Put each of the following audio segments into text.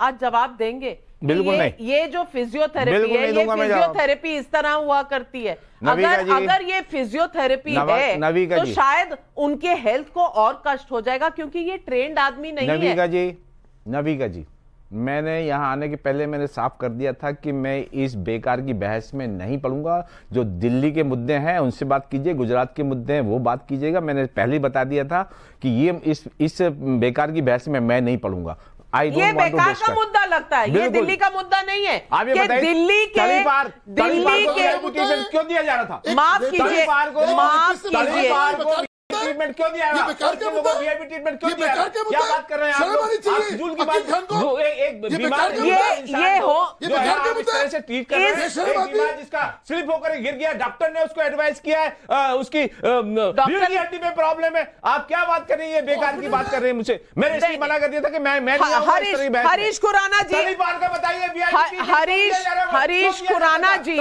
आज जवाब देंगे बिल्कुल नहीं ये जो फिजियोथेरेपी है ये फिजियोथेरेपी इस तरह हुआ करती है अगर अगर ये फिजियोथेरेपी है तो शायद उनके हेल्थ को और कष्ट हो जाएगा क्योंकि ये ट्रेंड आदमी नहीं नवी है जी जी का जी मैंने यहाँ आने के पहले मैंने साफ कर दिया था कि मैं इस बेकार की बहस में नहीं पढ़ूंगा जो दिल्ली के मुद्दे हैं उनसे बात कीजिए गुजरात के मुद्दे हैं वो बात कीजिएगा मैंने पहले ही बता दिया था कि ये इस इस बेकार की बहस में मैं नहीं पढ़ूंगा ये बेकार का मुद्दा लगता है ये दिल्ली का मुद्दा नहीं है आप ये दिल्ली के दिल्ली के क्यों दिया जा रहा था माफ कीजिए माफ कीजिए ट्रीटमेंट क्यों दिया ये बेकार का मुद्दा क्या बात कर रहे हैं आप लोग की बात ये ये हो इस तरह कर रहे हैं जिसका स्लिप होकर गिर गया डॉक्टर ने उसको एडवाइस किया है उसकी हड्डी में प्रॉब्लम है आप क्या बात कर रही है बेकार की बात कर रही है मुझे मैंने इसलिए मना कर दिया था कि मैं मैं हरीश खुराना जी हरीश हरीश खुराना जी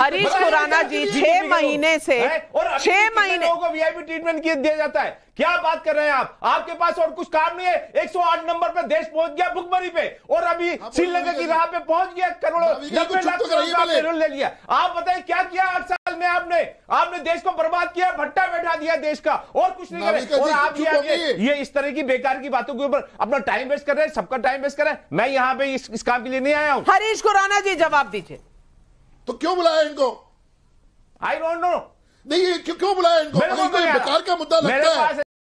हरीश खुराना जी छह महीने से और छह महीने को वीआईपी ट्रीटमेंट किया जाता है क्या बात कर रहे हैं आप आपके पास और कुछ काम नहीं है 108 नंबर पर देश पहुंच गया भुखमरी पे और अभी हाँ, श्रीलंका की राह पे पहुंच गया करोड़ों नब्बे लाख तो ले लिया आप बताइए क्या किया आठ साल में आपने आपने देश को बर्बाद किया भट्टा बैठा दिया देश का और कुछ नहीं करे और आप ये इस तरह की बेकार की बातों के ऊपर अपना टाइम वेस्ट कर रहे हैं सबका टाइम वेस्ट कर रहे हैं मैं यहाँ पे इस, इस काम के लिए नहीं आया हूँ हरीश खुराना जी जवाब दीजिए तो क्यों बुलाया इनको आई डोंट नो नहीं क्यों क्यों बुलाया इनको बेकार का मुद्दा लगता है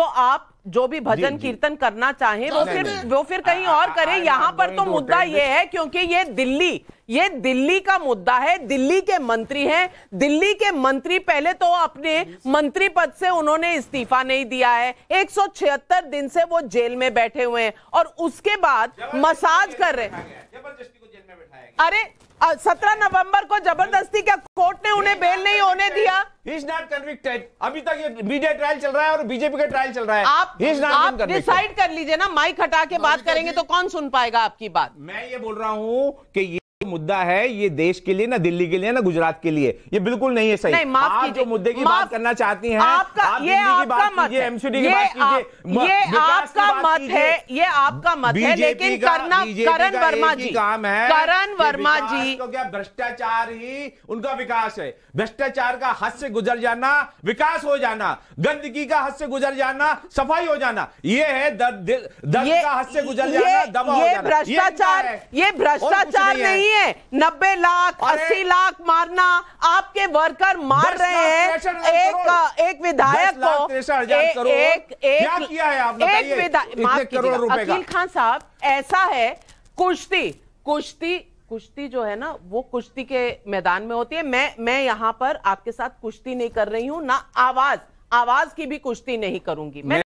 तो आप जो भी भजन कीर्तन करना चाहे तो वो फिर वो फिर कहीं और करें यहाँ पर तो मुद्दा ये है क्योंकि ये दिल्ली ये दिल्ली का मुद्दा है दिल्ली के मंत्री हैं दिल्ली के मंत्री पहले तो अपने मंत्री पद से उन्होंने इस्तीफा नहीं दिया है 176 दिन से वो जेल में बैठे हुए हैं और उसके बाद मसाज कर रहे हैं अरे सत्रह नवंबर को जबरदस्ती क्या कोर्ट ने उन्हें बेल नहीं होने दिया इज नॉट कन्विक्टेड अभी तक ये मीडिया ट्रायल चल रहा है और बीजेपी का ट्रायल चल रहा है आप आप डिसाइड कर लीजिए ना माइक हटा के बात करेंगे तो कौन सुन पाएगा आपकी बात मैं ये बोल रहा हूँ कि मुद्दा है ये देश के लिए ना दिल्ली के लिए ना गुजरात के लिए ये बिल्कुल नहीं है सही नहीं, आप जो मुद्दे की बात करना चाहती हैं आपका ये आपका मत है एमसीडी की बात कीजिए ये आपका मत है ये आपका मत है लेकिन करना करण वर्मा जी काम है करण वर्मा जी तो क्या भ्रष्टाचार ही उनका विकास है भ्रष्टाचार का हद से गुजर जाना विकास हो जाना गंदगी का हद से गुजर जाना सफाई हो जाना ये है दर्द का हद से गुजर जाना दबा हो जाना ये भ्रष्टाचार ये भ्रष्टाचार नहीं है नब्बे लाख अस्सी लाख मारना आपके वर्कर मार रहे हैं एक एक विधायक को एक एक विधायक अकील खान साहब ऐसा है कुश्ती कुश्ती कुश्ती जो है ना वो कुश्ती के मैदान में होती है मैं मैं यहाँ पर आपके साथ कुश्ती नहीं कर रही हूँ ना आवाज आवाज की भी कुश्ती नहीं करूंगी मैं